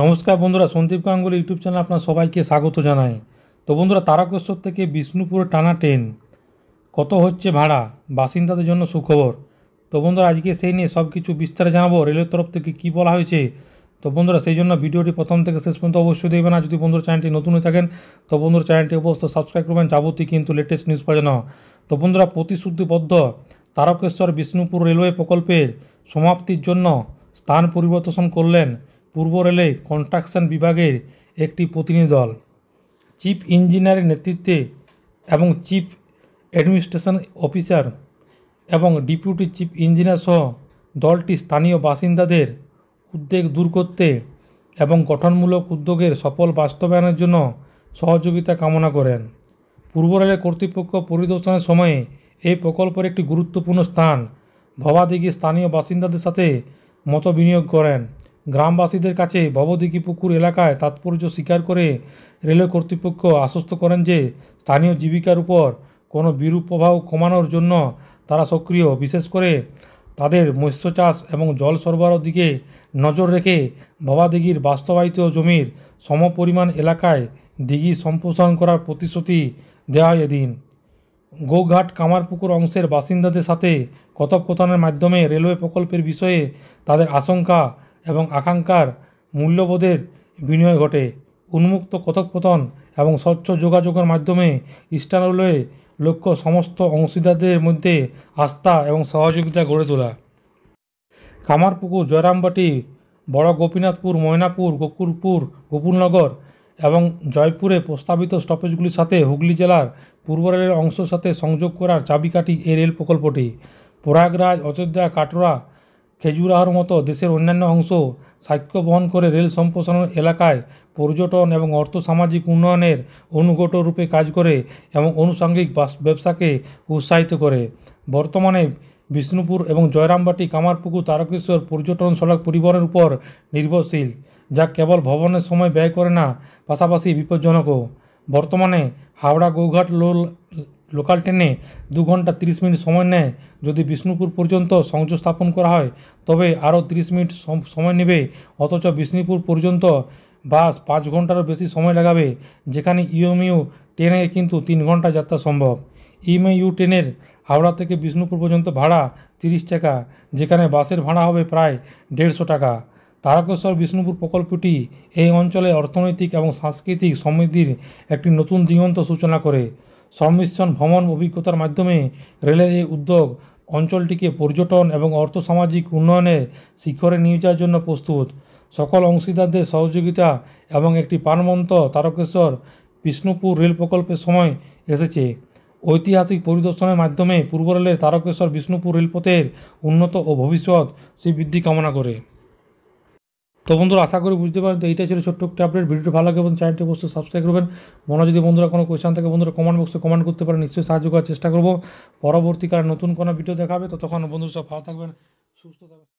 নমস্কার বন্ধুরা Sandeep Ganguly YouTube channel আপনার সবাইকে স্বাগত জানাই তো বন্ধুরা তারকেশ্বর থেকে বিষ্ণুপুরে টানা ট্রেন কত হচ্ছে ভাড়া বাসিন্দাদের জন্য সুখবর তো বন্ধুরা আজকে সেই নিয়ে সব কিছু বিস্তারে জানাবো রেলের তরফ থেকে কি বলা হয়েছে তো বন্ধুরা সেই জন্য ভিডিওটি প্রথম থেকে শেষ পর্যন্ত অবশ্যই দেখবেন আর যদি বন্ধুরা চ্যানেলটি নতুন হয়ে থাকেন তো বন্ধুরা চ্যানেলটি অবশ্যই সাবস্ক্রাইব করবেন যাবতীয় কিন্তু লেটেস্ট নিউজ পাওয়া জানা তো বন্ধুরা প্রতিশ্রুতিবদ্ধ তারকেশ্বর বিষ্ণুপুর রেলওয়ে প্রকল্পের সমাপ্তির জন্য স্থান পরিবর্তন করলেন পূর্ব রেলে কনস্ট্রাকশন বিভাগের একটি প্রতিনিধি দল চিফ ইঞ্জিনিয়ারের নেতৃত্বে এবং চিফ অ্যাডমিনিস্ট্রেশন অফিসার এবং ডিপুটি চিফ ইঞ্জিনিয়ার সহ দলটি স্থানীয় বাসিন্দাদের উদ্বেগ দূর করতে এবং গঠনমূলক উদ্যোগের সফল বাস্তবায়নের জন্য সহযোগিতা কামনা করেন পূর্ব রেলের কর্তৃপক্ষ পরিদর্শনের সময়ে এই প্রকল্পের একটি গুরুত্বপূর্ণ স্থান ভবাদিগি স্থানীয় বাসিন্দাদের সাথে মত বিনিয়োগ করেন গ্রামবাসীদের কাছে পুকুর এলাকায় তাৎপর্য স্বীকার করে রেলওয়ে কর্তৃপক্ষ আশ্বস্ত করেন যে স্থানীয় জীবিকার উপর কোনো বিরূপ প্রভাব কমানোর জন্য তারা সক্রিয় বিশেষ করে তাদের মৎস্য চাষ এবং জল সরবরাহ দিকে নজর রেখে ভবাদিঘির বাস্তবায়িত জমির সমপরিমাণ এলাকায় দিঘি সম্প্রসারণ করার প্রতিশ্রুতি দেওয়া হয় এদিন গোঘাট কামারপুকুর অংশের বাসিন্দাদের সাথে কথোপকথনের মাধ্যমে রেলওয়ে প্রকল্পের বিষয়ে তাদের আশঙ্কা এবং আকাঙ্ক্ষার মূল্যবোধের বিনিময় ঘটে উন্মুক্ত কথোপকথন এবং স্বচ্ছ যোগাযোগের মাধ্যমে ইস্টানবুলের লক্ষ্য সমস্ত অংশীদারদের মধ্যে আস্থা এবং সহযোগিতা গড়ে তোলা কামারপুকুর জয়রামবাটি বড় গোপীনাথপুর ময়নাপুর গোকুলপুর গোকুলনগর এবং জয়পুরে প্রস্তাবিত স্টপেজগুলির সাথে হুগলি জেলার পূর্ব রেলের অংশের সাথে সংযোগ করার চাবিকাঠি এই রেল প্রকল্পটি প্রয়াগরাজ অযোধ্যা কাটোরা খেজুরাহার মতো দেশের অন্যান্য অংশ সাক্ষ্য বহন করে রেল সম্প্রসারণ এলাকায় পর্যটন এবং অর্থসামাজিক উন্নয়নের অনুগত রূপে কাজ করে এবং আনুষঙ্গিক ব্যবসাকে উৎসাহিত করে বর্তমানে বিষ্ণুপুর এবং জয়রামবাটি কামারপুকুর তারকেশ্বর পর্যটন সড়ক পরিবহনের উপর নির্ভরশীল যা কেবল ভবনের সময় ব্যয় করে না পাশাপাশি বিপজ্জনকও বর্তমানে হাওড়া গৌঘাট লোল লোকাল ট্রেনে দু ঘন্টা তিরিশ মিনিট সময় নেয় যদি বিষ্ণুপুর পর্যন্ত সংযোগ স্থাপন করা হয় তবে আরও তিরিশ মিনিট সময় নেবে অথচ বিষ্ণুপুর পর্যন্ত বাস পাঁচ ঘন্টারও বেশি সময় লাগাবে যেখানে ইএমইউ ট্রেনে কিন্তু তিন ঘন্টা যাত্রা সম্ভব ইএমইউ ট্রেনের হাওড়া থেকে বিষ্ণুপুর পর্যন্ত ভাড়া তিরিশ টাকা যেখানে বাসের ভাড়া হবে প্রায় দেড়শো টাকা তারকেশ্বর বিষ্ণুপুর প্রকল্পটি এই অঞ্চলে অর্থনৈতিক এবং সাংস্কৃতিক সমৃদ্ধির একটি নতুন দিগন্ত সূচনা করে সংমিশ্রণ ভ্রমণ অভিজ্ঞতার মাধ্যমে রেলের এই উদ্যোগ অঞ্চলটিকে পর্যটন এবং অর্থসামাজিক উন্নয়নের শিখরে নিয়ে যাওয়ার জন্য প্রস্তুত সকল অংশীদারদের সহযোগিতা এবং একটি প্রাণবন্ত তারকেশ্বর বিষ্ণুপুর রেল প্রকল্পের সময় এসেছে ঐতিহাসিক পরিদর্শনের মাধ্যমে পূর্ব রেলের তারকেশ্বর বিষ্ণুপুর রেলপথের উন্নত ও ভবিষ্যৎ বৃদ্ধি কামনা করে তো বন্ধুরা আশা করি বুঝতে পারেন তো এইটাই ছিল ছোট্ট একটা আপডেট ভিডিওটি ভালো লাগে এবং চ্যানেলটি অবশ্যই সাবস্ক্রাইব করবেন মনে যদি বন্ধুরা কোনো কোয়েশন থাকে বন্ধুরা কমেন্ট বক্সে কমেন্ট করতে পারেন নিশ্চয়ই সাহায্য করার চেষ্টা করবো পরবর্তীকালে নতুন কোনো ভিডিও দেখাবে তো তখন বন্ধুরা সব ভালো থাকবেন সুস্থ থাকবেন